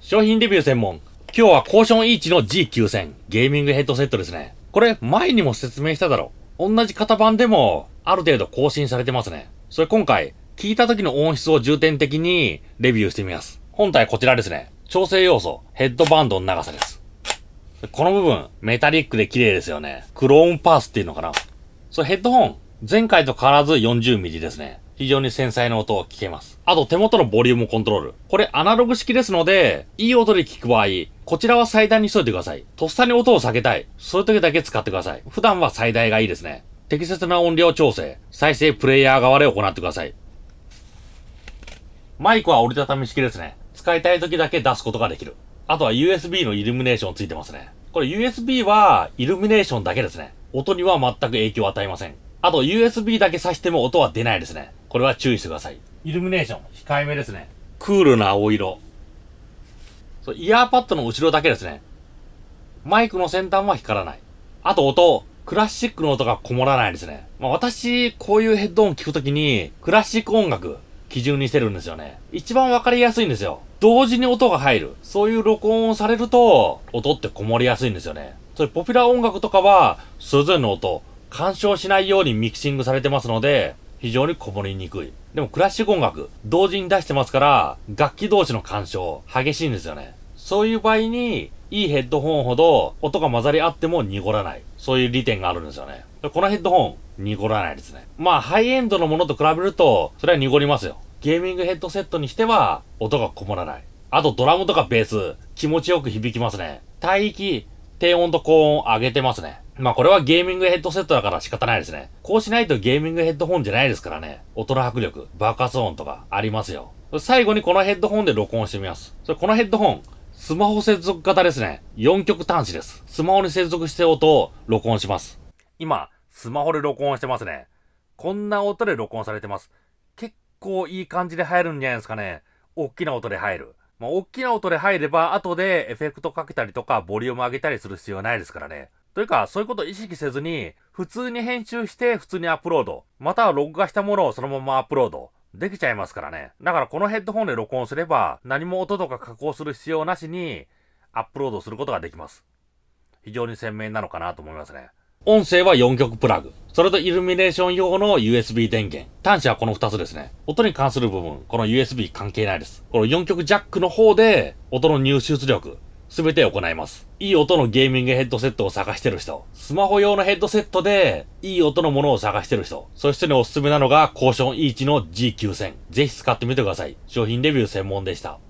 商品レビュー専門。今日はコーションイーチの G9000 ゲーミングヘッドセットですね。これ前にも説明しただろう。同じ型番でもある程度更新されてますね。それ今回聞いた時の音質を重点的にレビューしてみます。本体こちらですね。調整要素、ヘッドバンドの長さです。この部分、メタリックで綺麗ですよね。クローンパースっていうのかな。それヘッドホン、前回と変わらず 40mm ですね。非常に繊細な音を聞けます。あと手元のボリュームコントロール。これアナログ式ですので、いい音で聞く場合、こちらは最大にしといてください。とっさに音を避けたい。そういう時だけ使ってください。普段は最大がいいですね。適切な音量調整、再生プレイヤー側で行ってください。マイクは折りたたみ式ですね。使いたい時だけ出すことができる。あとは USB のイルミネーションついてますね。これ USB はイルミネーションだけですね。音には全く影響を与えません。あと USB だけ挿しても音は出ないですね。これは注意してください。イルミネーション、控えめですね。クールな青色。そう、イヤーパッドの後ろだけですね。マイクの先端は光らない。あと音、クラシックの音がこもらないですね。まあ私、こういうヘッドホン聞くときに、クラシック音楽、基準にしてるんですよね。一番わかりやすいんですよ。同時に音が入る。そういう録音をされると、音ってこもりやすいんですよね。それ、ポピュラー音楽とかは、それぞれの音、干渉しないようにミキシングされてますので、非常にこもりにくい。でもクラシック音楽、同時に出してますから、楽器同士の干渉、激しいんですよね。そういう場合に、いいヘッドホンほど音が混ざり合っても濁らない。そういう利点があるんですよね。このヘッドホン、濁らないですね。まあ、ハイエンドのものと比べると、それは濁りますよ。ゲーミングヘッドセットにしては、音がこもらない。あとドラムとかベース、気持ちよく響きますね。帯域、低音と高音上げてますね。まあこれはゲーミングヘッドセットだから仕方ないですね。こうしないとゲーミングヘッドホンじゃないですからね。音の迫力、爆発音とかありますよ。最後にこのヘッドホンで録音してみます。それこのヘッドホン、スマホ接続型ですね。4極端子です。スマホに接続して音を録音します。今、スマホで録音してますね。こんな音で録音されてます。結構いい感じで入るんじゃないですかね。大きな音で入る。まあ、大きな音で入れば、後でエフェクトかけたりとか、ボリューム上げたりする必要ないですからね。というか、そういうことを意識せずに、普通に編集して、普通にアップロード。または録画したものをそのままアップロード。できちゃいますからね。だからこのヘッドホンで録音すれば、何も音とか加工する必要なしに、アップロードすることができます。非常に鮮明なのかなと思いますね。音声は4極プラグ。それとイルミネーション用の USB 電源。端子はこの2つですね。音に関する部分、この USB 関係ないです。この4極ジャックの方で、音の入出力、すべて行います。いい音のゲーミングヘッドセットを探してる人、スマホ用のヘッドセットでいい音のものを探してる人、そういう人におすすめなのがコーション E1 の G9000。ぜひ使ってみてください。商品レビュー専門でした。